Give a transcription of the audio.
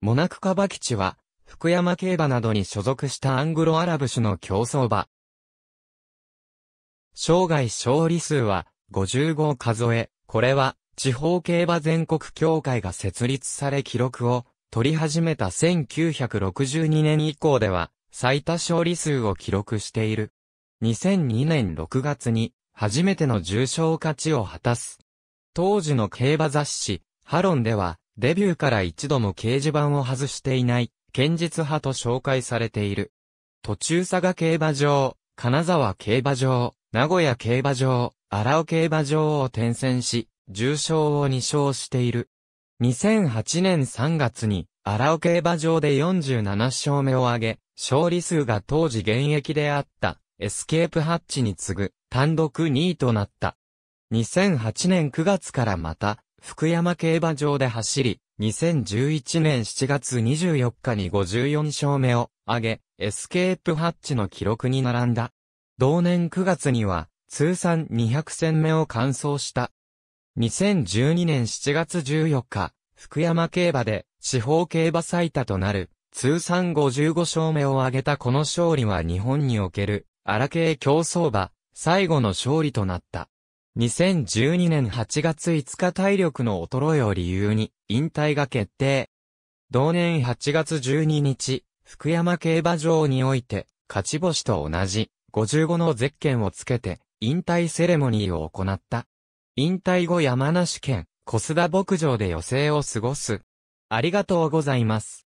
モナクカバ基地は、福山競馬などに所属したアングロアラブ種の競争馬。生涯勝利数は55を数え、これは地方競馬全国協会が設立され記録を取り始めた1962年以降では最多勝利数を記録している。2002年6月に初めての重賞勝ちを果たす。当時の競馬雑誌、ハロンではデビューから一度も掲示板を外していない、堅実派と紹介されている。途中佐賀競馬場、金沢競馬場、名古屋競馬場、荒尾競馬場を転戦し、重賞を2勝している。2008年3月に、荒尾競馬場で47勝目を挙げ、勝利数が当時現役であった、エスケープハッチに次ぐ、単独2位となった。2008年9月からまた、福山競馬場で走り、2011年7月24日に54勝目を挙げ、エスケープハッチの記録に並んだ。同年9月には、通算200戦目を完走した。2012年7月14日、福山競馬で、地方競馬最多となる、通算55勝目を挙げたこの勝利は日本における、荒系競争馬、最後の勝利となった。2012年8月5日体力の衰えを理由に引退が決定。同年8月12日、福山競馬場において、勝ち星と同じ55のゼッケンをつけて引退セレモニーを行った。引退後山梨県小須田牧場で余生を過ごす。ありがとうございます。